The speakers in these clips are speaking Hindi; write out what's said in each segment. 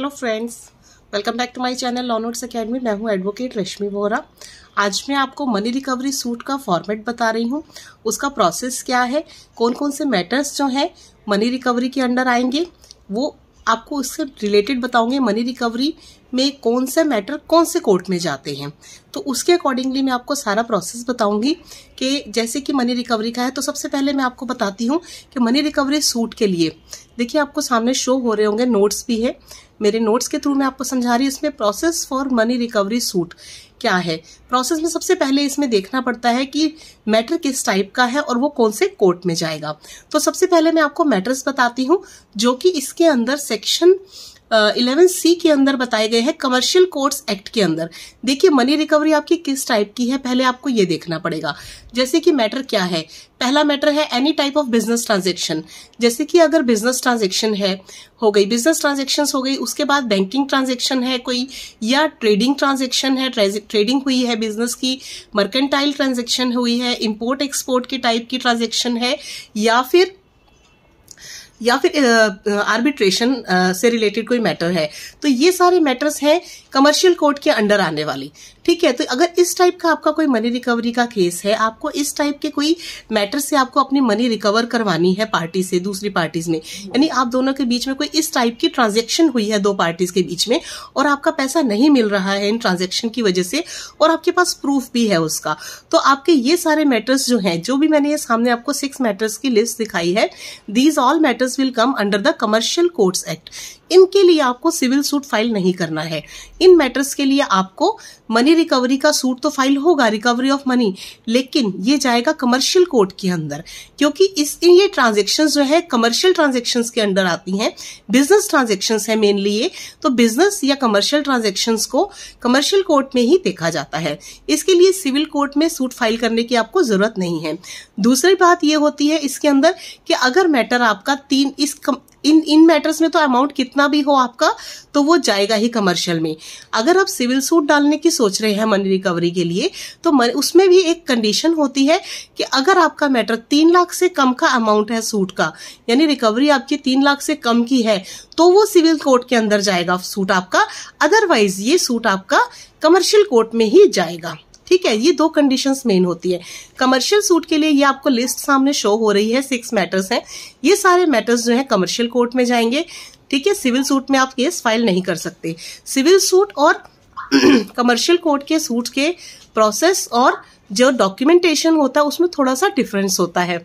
Hello friends welcome back to my channel law notes academy मैं हूं एडवोकेट रश्मि वोरा आज मैं आपको मनी रिकवरी सूट का फॉर्मेट बता रही हूं उसका प्रोसेस क्या है कौन कौन से मैटर्स जो हैं मनी रिकवरी के अंडर आएंगे वो आपको उससे रिलेटेड बताऊंगे मनी रिकवरी में कौन से मैटर कौन से कोर्ट में जाते हैं तो उसके अकॉर्डिंगली मैं आपको सारा प्रोसेस बताऊंगी कि जैसे कि मनी रिकवरी का है तो सबसे पहले मैं आपको बताती हूँ कि मनी रिकवरी सूट के लिए देखिए आपको सामने शो हो रहे होंगे नोट्स भी है मेरे नोट्स के थ्रू मैं आपको समझा रही हूँ इसमें process for money recovery suit क्या है प्रोसेस में सबसे पहले इसमें देखना पड़ता है कि मैटर किस टाइप का है और वो कौन से कोर्ट में जाएगा तो सबसे पहले मैं आपको मैटर्स बताती हूँ जो कि इसके अंदर सेक्शन इलेवन uh, सी के अंदर बताए गए हैं कमर्शियल कोर्ट्स एक्ट के अंदर देखिए मनी रिकवरी आपकी किस टाइप की है पहले आपको ये देखना पड़ेगा जैसे कि मैटर क्या है पहला मैटर है any type of business transaction जैसे कि अगर बिजनेस ट्रांजेक्शन है हो गई बिजनेस ट्रांजेक्शन हो गई उसके बाद बैंकिंग ट्रांजेक्शन है कोई या ट्रेडिंग ट्रांजेक्शन है ट्रेडिंग हुई है बिजनेस की मर्केंटाइल ट्रांजेक्शन हुई है इम्पोर्ट एक्सपोर्ट के टाइप की ट्रांजेक्शन है या फिर या फिर आर्बिट्रेशन से रिलेटेड कोई मैटर है तो ये सारे मैटर्स हैं कमर्शियल कोर्ट के अंडर आने वाली ठीक है तो अगर इस टाइप का आपका कोई मनी रिकवरी का केस है आपको इस टाइप के कोई मैटर से आपको अपनी मनी रिकवर करवानी है पार्टी से दूसरी पार्टीज में यानी आप दोनों के बीच में कोई इस टाइप की ट्रांजेक्शन हुई है दो पार्टीज के बीच में और आपका पैसा नहीं मिल रहा है इन ट्रांजेक्शन की वजह से और आपके पास प्रूफ भी है उसका तो आपके ये सारे मैटर्स जो हैं जो भी मैंने ये सामने आपको सिक्स मैटर्स की लिस्ट दिखाई है these all matters will come under the Commercial Courts Act. इनके लिए आपको सिविल सूट फाइल नहीं करना है इन मैटर्स के लिए आपको मनी रिकवरी का सूट तो फाइल होगा रिकवरी ऑफ मनी लेकिन ये जाएगा कमर्शियल कोर्ट के अंदर क्योंकि इस ये ट्रांजेक्शन जो है कमर्शियल ट्रांजेक्शन के अंडर आती हैं बिजनेस ट्रांजेक्शन है मेनली ये तो बिजनेस या कमर्शियल ट्रांजेक्शन को कमर्शियल कोर्ट में ही देखा जाता है इसके लिए सिविल कोर्ट में सूट फाइल करने की आपको जरूरत नहीं है दूसरी बात ये होती है इसके अंदर कि अगर मैटर आपका तीन इस कम, इन इन मैटर्स में तो अमाउंट कितना भी हो आपका तो वो जाएगा ही कमर्शियल में अगर आप सिविल सूट डालने की सोच रहे हैं मनी रिकवरी के लिए तो मन उसमें भी एक कंडीशन होती है कि अगर आपका मैटर तीन लाख से कम का अमाउंट है सूट का यानी रिकवरी आपकी तीन लाख से कम की है तो वो सिविल कोर्ट के अंदर जाएगा सूट आपका अदरवाइज ये सूट आपका कमर्शियल कोर्ट में ही जाएगा ठीक है ये दो कंडीशन मेन होती है कमर्शियल सूट के लिए ये आपको लिस्ट सामने शो हो रही है सिक्स मैटर्स हैं ये सारे मैटर्स जो है कमर्शियल कोर्ट में जाएंगे ठीक है सिविल सूट में आप केस फाइल नहीं कर सकते सिविल सूट और कमर्शियल कोर्ट के सूट के प्रोसेस और जो डॉक्यूमेंटेशन होता है उसमें थोड़ा सा डिफरेंस होता है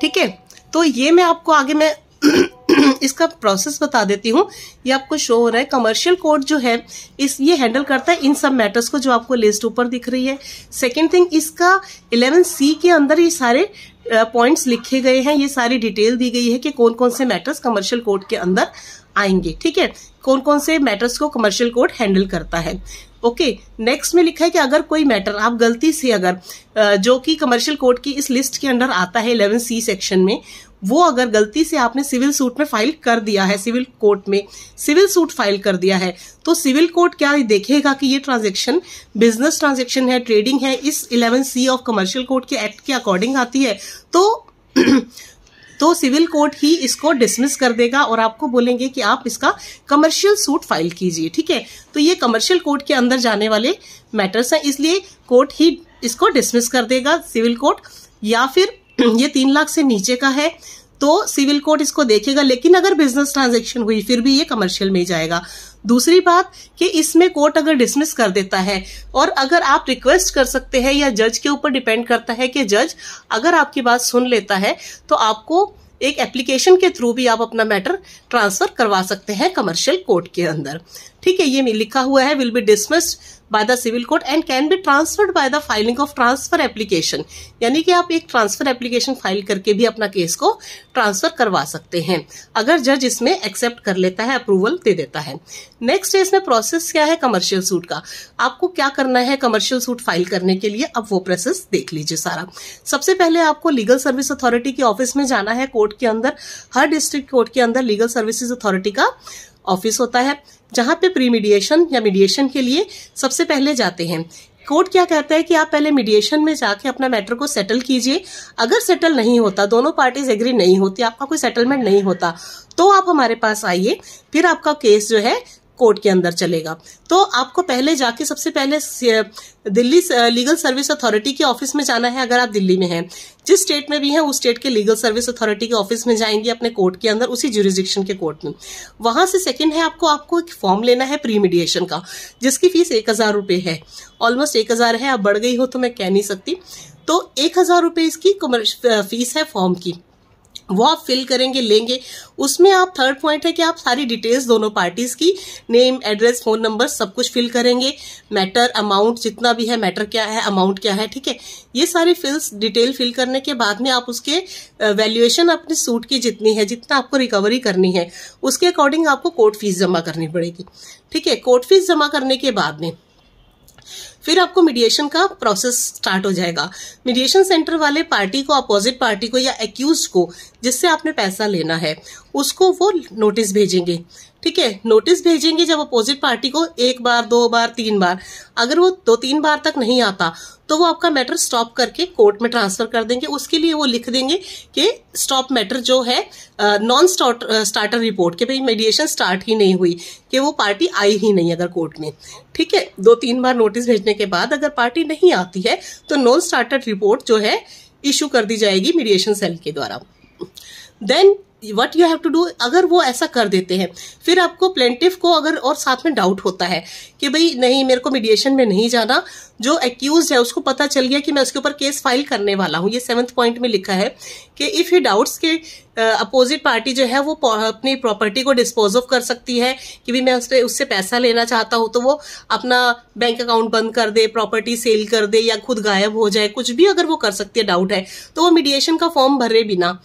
ठीक है तो ये मैं आपको आगे मैं हम्म, इसका प्रोसेस बता देती हूँ ये आपको शो हो रहा है कमर्शियल कोड जो है इस ये हैंडल करता है इन सब मैटर्स को जो आपको लिस्ट ऊपर दिख रही है सेकेंड थिंग इसका इलेवन सी के अंदर ये सारे पॉइंट्स लिखे गए हैं ये सारी डिटेल दी गई है कि कौन कौन से मैटर्स कमर्शियल कोड के अंदर आएंगे ठीक है कौन कौन से मैटर्स को कमर्शियल कोड हैंडल करता है ओके okay, नेक्स्ट में लिखा है कि अगर कोई मैटर आप गलती से अगर जो कि कमर्शियल कोड की इस लिस्ट के अंडर आता है इलेवन सी सेक्शन में वो अगर गलती से आपने सिविल सूट में फाइल कर दिया है सिविल कोर्ट में सिविल सूट फाइल कर दिया है तो सिविल कोर्ट क्या देखेगा कि ये ट्रांजेक्शन बिजनेस ट्रांजेक्शन है ट्रेडिंग है इस eleven C of commercial court के एक्ट के अकॉर्डिंग आती है तो तो सिविल कोर्ट ही इसको डिसमिस कर देगा और आपको बोलेंगे कि आप इसका कमर्शियल सूट फाइल कीजिए ठीक है तो ये कमर्शियल कोर्ट के अंदर जाने वाले मैटर्स हैं इसलिए कोर्ट ही इसको डिसमिस कर देगा सिविल कोर्ट या फिर ये तीन लाख से नीचे का है तो सिविल कोर्ट इसको देखेगा लेकिन अगर बिजनेस ट्रांजेक्शन हुई फिर भी ये कमर्शियल में ही जाएगा दूसरी बात कि इसमें कोर्ट अगर डिसमिस कर देता है और अगर आप रिक्वेस्ट कर सकते हैं या जज के ऊपर डिपेंड करता है कि जज अगर आपकी बात सुन लेता है तो आपको एक एप्लीकेशन के थ्रू भी आप अपना मैटर ट्रांसफर करवा सकते हैं कमर्शियल कोर्ट के अंदर ठीक है ये लिखा हुआ है will be dismissed by the civil court and can be transferred by the filing of transfer application यानी कि आप एक ट्रांसफर एप्लीकेशन फाइल करके भी अपना केस को ट्रांसफर करवा सकते हैं अगर जज इसमें एक्सेप्ट कर लेता है अप्रूवल दे देता है नेक्स्ट है इसमें प्रोसेस क्या है कमर्शियल सूट का आपको क्या करना है कमर्शियल सूट फाइल करने के लिए अब वो प्रोसेस देख लीजिए सारा सबसे पहले आपको लीगल सर्विस अथॉरिटी के ऑफिस में जाना है कोर्ट के अंदर हर डिस्ट्रिक्ट कोर्ट के अंदर लीगल सर्विसेज अथॉरिटी का ऑफिस होता है जहाँ पे प्री मीडिएशन या मीडिएशन के लिए सबसे पहले जाते हैं कोर्ट क्या कहता है कि आप पहले मीडिएशन में जाके अपना मैटर को सेटल कीजिए अगर सेटल नहीं होता दोनों पार्टीज एग्री नहीं होती आपका कोई सेटलमेंट नहीं होता तो आप हमारे पास आइए फिर आपका केस जो है कोर्ट के अंदर चलेगा तो आपको पहले जाके सबसे पहले दिल्ली लीगल सर्विस अथॉरिटी के ऑफिस में जाना है अगर आप दिल्ली में हैं जिस स्टेट में भी हैं उस स्टेट के लीगल सर्विस अथॉरिटी के ऑफिस में जाएंगे अपने कोर्ट के अंदर उसी जुरिस्डिक्शन के कोर्ट में वहां से सेकंड है आपको आपको एक फॉर्म लेना है प्री मीडिएशन का जिसकी फीस एक हजार रुपये है ऑलमोस्ट एक हजार है आप बढ़ गई हो तो मैं कह नहीं सकती तो एक हजार रुपये इसकी फीस है फॉर्म की वो आप फिल करेंगे लेंगे उसमें आप थर्ड पॉइंट है कि आप सारी डिटेल्स दोनों पार्टीज की नेम एड्रेस फोन नंबर सब कुछ फिल करेंगे मैटर अमाउंट जितना भी है मैटर क्या है अमाउंट क्या है ठीक है ये सारी फिल्स डिटेल फिल करने के बाद में आप उसके वैल्यूएशन अपने सूट की जितनी है जितना आपको रिकवरी करनी है उसके अकॉर्डिंग आपको कोर्ट फीस जमा करनी पड़ेगी ठीक है कोर्ट फीस जमा करने के बाद में फिर आपको मीडिएशन का प्रोसेस स्टार्ट हो जाएगा मीडिएशन सेंटर वाले पार्टी को अपोजिट पार्टी को या एक्यूज को जिससे आपने पैसा लेना है उसको वो नोटिस भेजेंगे ठीक है नोटिस भेजेंगे जब अपोजिट पार्टी को एक बार दो बार तीन बार अगर वो दो तीन बार तक नहीं आता तो वो आपका मैटर स्टॉप करके कोर्ट में ट्रांसफर कर देंगे उसके लिए वो लिख देंगे कि स्टॉप मैटर जो है नॉन स्टार्टर रिपोर्ट कि भाई मेडिएशन स्टार्ट ही नहीं हुई कि वो पार्टी आई ही नहीं अगर कोर्ट में ठीक है दो तीन बार नोटिस भेजने के बाद अगर पार्टी नहीं आती है तो नॉन स्टार्टर रिपोर्ट जो है इशू कर दी जाएगी मीडिएशन सेल के द्वारा then what you have to do अगर वो ऐसा कर देते हैं फिर आपको प्लेंटिव को अगर और साथ में डाउट होता है कि भाई नहीं मेरे को मीडिएशन में नहीं जाना जो एक्यूज है उसको पता चल गया कि मैं उसके ऊपर केस फाइल करने वाला हूँ ये सेवन्थ पॉइंट में लिखा है कि इफ़ ही डाउट्स के अपोजिट uh, पार्टी जो है वो अपनी प्रॉपर्टी को डिस्पोज ऑफ कर सकती है कि भी मैं उससे उससे पैसा लेना चाहता हूँ तो वो अपना बैंक अकाउंट बंद कर दे प्रॉपर्टी सेल कर दे या खुद गायब हो जाए कुछ भी अगर वो कर सकती है डाउट है तो वो मीडिएशन का फॉर्म भरे बिना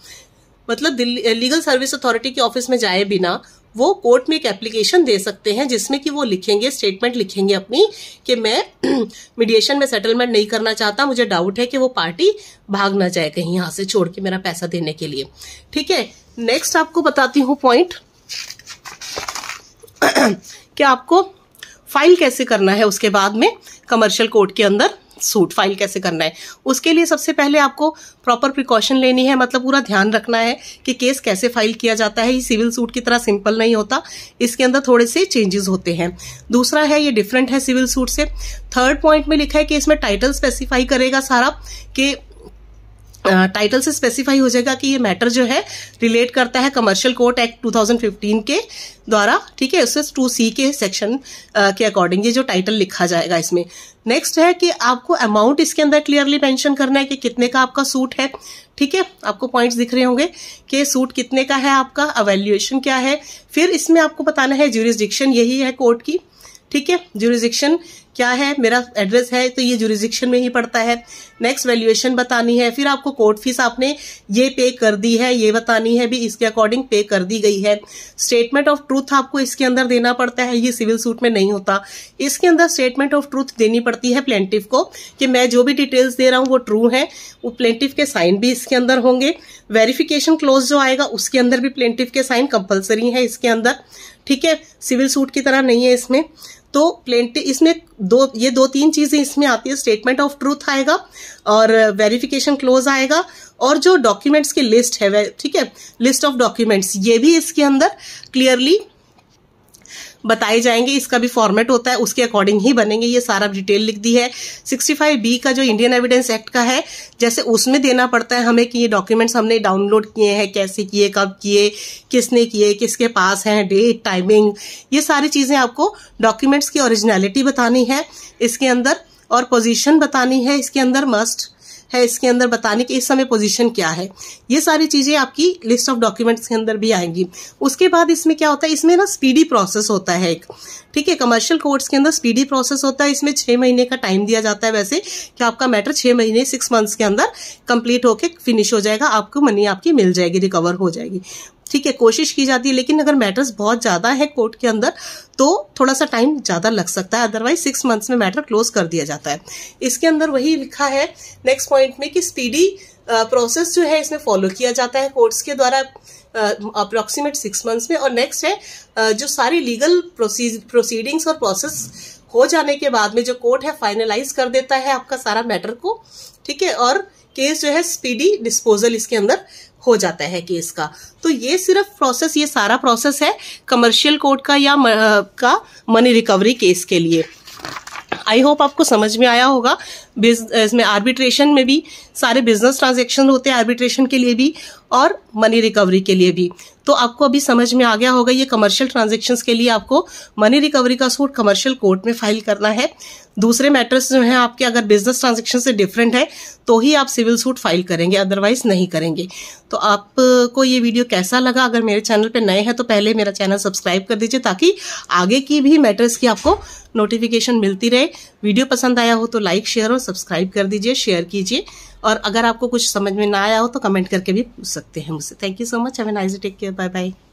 मतलब लीगल सर्विस अथॉरिटी के ऑफिस में जाए बिना वो कोर्ट में एक एप्लीकेशन दे सकते हैं जिसमें कि वो लिखेंगे स्टेटमेंट लिखेंगे अपनी कि मैं मीडिएशन में सेटलमेंट नहीं करना चाहता मुझे डाउट है कि वो पार्टी भाग ना जाए कहीं यहाँ से छोड़ के मेरा पैसा देने के लिए ठीक है नेक्स्ट आपको बताती हूँ पॉइंट कि आपको फाइल कैसे करना है उसके बाद में कमर्शियल कोर्ट के अंदर सूट फाइल कैसे करना है उसके लिए सबसे पहले आपको प्रॉपर प्रिकॉशन लेनी है मतलब पूरा ध्यान रखना है कि केस कैसे फाइल किया जाता है ये सिविल सूट की तरह सिंपल नहीं होता इसके अंदर थोड़े से चेंजेस होते हैं दूसरा है ये डिफरेंट है सिविल सूट से थर्ड पॉइंट में लिखा है कि इसमें टाइटल स्पेसिफाई करेगा सारा कि टाइटल से स्पेसिफाई हो जाएगा कि ये मैटर जो है रिलेट करता है कमर्शियल कोर्ट एक्ट 2015 के द्वारा ठीक है उससे टू सी के सेक्शन के अकॉर्डिंग ये जो टाइटल लिखा जाएगा इसमें नेक्स्ट है कि आपको अमाउंट इसके अंदर क्लियरली मेंशन करना है कि कितने का आपका सूट है ठीक है आपको पॉइंट्स दिख रहे होंगे कि सूट कितने का है आपका अवेल्युएशन क्या है फिर इसमें आपको बताना है ज्यूरिस्डिक्शन यही है कोर्ट की ठीक है ज्यूरिस्डिक्शन क्या है मेरा एड्रेस है तो ये जुरिजिक्शन में ही पड़ता है नेक्स्ट वैल्यूएशन बतानी है फिर आपको कोर्ट फीस आपने ये पे कर दी है ये बतानी है भी इसके अकॉर्डिंग पे कर दी गई है स्टेटमेंट ऑफ ट्रूथ आपको इसके अंदर देना पड़ता है ये सिविल सूट में नहीं होता इसके अंदर स्टेटमेंट ऑफ ट्रूथ देनी पड़ती है प्लेंटिव को कि मैं जो भी डिटेल्स दे रहा हूँ वो ट्रू है वो प्लेंटिव के साइन भी इसके अंदर होंगे वेरिफिकेशन क्लोज जो आएगा उसके अंदर भी प्लेंटिव के साइन कंपलसरी है इसके अंदर ठीक है सिविल सूट की तरह नहीं है इसमें तो प्लेंटी इसमें दो ये दो तीन चीजें इसमें आती है स्टेटमेंट ऑफ ट्रूथ आएगा और वेरिफिकेशन क्लोज आएगा और जो डॉक्यूमेंट्स की लिस्ट है ठीक है लिस्ट ऑफ डॉक्यूमेंट्स ये भी इसके अंदर क्लियरली बताए जाएंगे इसका भी फॉर्मेट होता है उसके अकॉर्डिंग ही बनेंगे ये सारा डिटेल लिख दी है 65 बी का जो इंडियन एविडेंस एक्ट का है जैसे उसमें देना पड़ता है हमें कि ये डॉक्यूमेंट्स हमने डाउनलोड किए हैं कैसे किए कब किए किसने किए किसके पास हैं डेट टाइमिंग ये सारी चीज़ें आपको डॉक्यूमेंट्स की ओरिजिनलिटी बतानी है इसके अंदर और पोजिशन बतानी है इसके अंदर मस्ट है इसके अंदर बताने की इस समय पोजीशन क्या है ये सारी चीज़ें आपकी लिस्ट ऑफ डॉक्यूमेंट्स के अंदर भी आएंगी उसके बाद इसमें क्या होता है इसमें ना स्पीडी प्रोसेस होता है एक ठीक है कमर्शियल कोर्ट्स के अंदर स्पीडी प्रोसेस होता है इसमें छह महीने का टाइम दिया जाता है वैसे कि आपका मैटर छह महीने सिक्स मंथ्स के अंदर कंप्लीट होकर फिनिश हो जाएगा आपको मनी आपकी मिल जाएगी रिकवर हो जाएगी ठीक है कोशिश की जाती है लेकिन अगर मैटर्स बहुत ज़्यादा है कोर्ट के अंदर तो थोड़ा सा टाइम ज़्यादा लग सकता है अदरवाइज सिक्स मंथ्स में मैटर क्लोज कर दिया जाता है इसके अंदर वही लिखा है नेक्स्ट पॉइंट में कि स्पीडी प्रोसेस जो है इसमें फॉलो किया जाता है कोर्ट्स के द्वारा अप्रॉक्सीमेट सिक्स मंथ्स में और नेक्स्ट है जो सारी लीगल प्रोसीडिंग्स और प्रोसेस हो जाने के बाद में जो कोर्ट है फाइनलाइज कर देता है आपका सारा मैटर को ठीक है और केस जो है स्पीडी डिस्पोजल इसके अंदर हो जाता है केस का तो ये सिर्फ प्रोसेस ये सारा प्रोसेस है कमर्शियल कोर्ट का या म, का मनी रिकवरी केस के लिए आई होप आपको समझ में आया होगा इसमें आर्बिट्रेशन में भी सारे बिजनेस ट्रांजेक्शन होते हैं आर्बिट्रेशन के लिए भी और मनी रिकवरी के लिए भी तो आपको अभी समझ में आ गया होगा ये कमर्शियल ट्रांजेक्शन के लिए आपको मनी रिकवरी का सूट कमर्शियल कोर्ट में फाइल करना है दूसरे मैटर्स जो हैं आपके अगर बिजनेस ट्रांजेक्शन से डिफरेंट है तो ही आप सिविल सूट फाइल करेंगे अदरवाइज नहीं करेंगे तो आपको ये वीडियो कैसा लगा अगर मेरे चैनल पे नए हैं तो पहले मेरा चैनल सब्सक्राइब कर दीजिए ताकि आगे की भी मैटर्स की आपको नोटिफिकेशन मिलती रहे वीडियो पसंद आया हो तो लाइक शेयर और सब्सक्राइब कर दीजिए शेयर कीजिए और अगर आपको कुछ समझ में ना आया हो तो कमेंट करके भी पूछ सकते हैं मुझसे thank you so much have nice take care bye bye